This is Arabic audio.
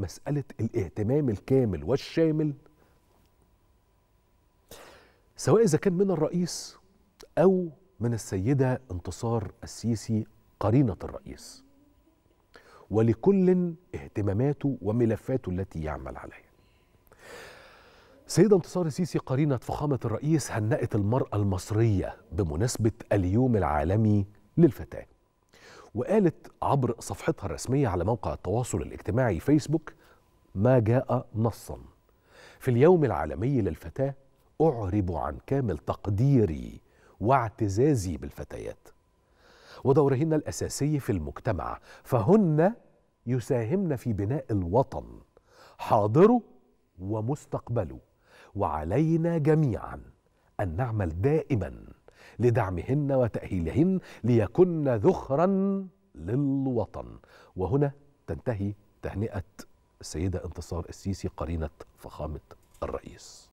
مسألة الاهتمام الكامل والشامل سواء إذا كان من الرئيس أو من السيدة انتصار السيسي قرينة الرئيس ولكل اهتماماته وملفاته التي يعمل عليها سيدة انتصار السيسي قرينة فخامة الرئيس هنأت المرأة المصرية بمناسبة اليوم العالمي للفتاة وقالت عبر صفحتها الرسمية على موقع التواصل الاجتماعي فيسبوك ما جاء نصا في اليوم العالمي للفتاة أعرب عن كامل تقديري واعتزازي بالفتيات ودورهن الأساسي في المجتمع فهن يساهمن في بناء الوطن حاضره ومستقبله وعلينا جميعا أن نعمل دائماً لدعمهن وتأهيلهن ليكن ذخرا للوطن وهنا تنتهي تهنئة السيدة انتصار السيسي قرينة فخامة الرئيس